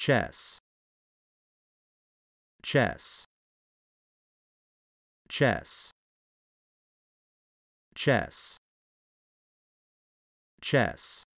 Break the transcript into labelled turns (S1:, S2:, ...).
S1: chess chess chess chess chess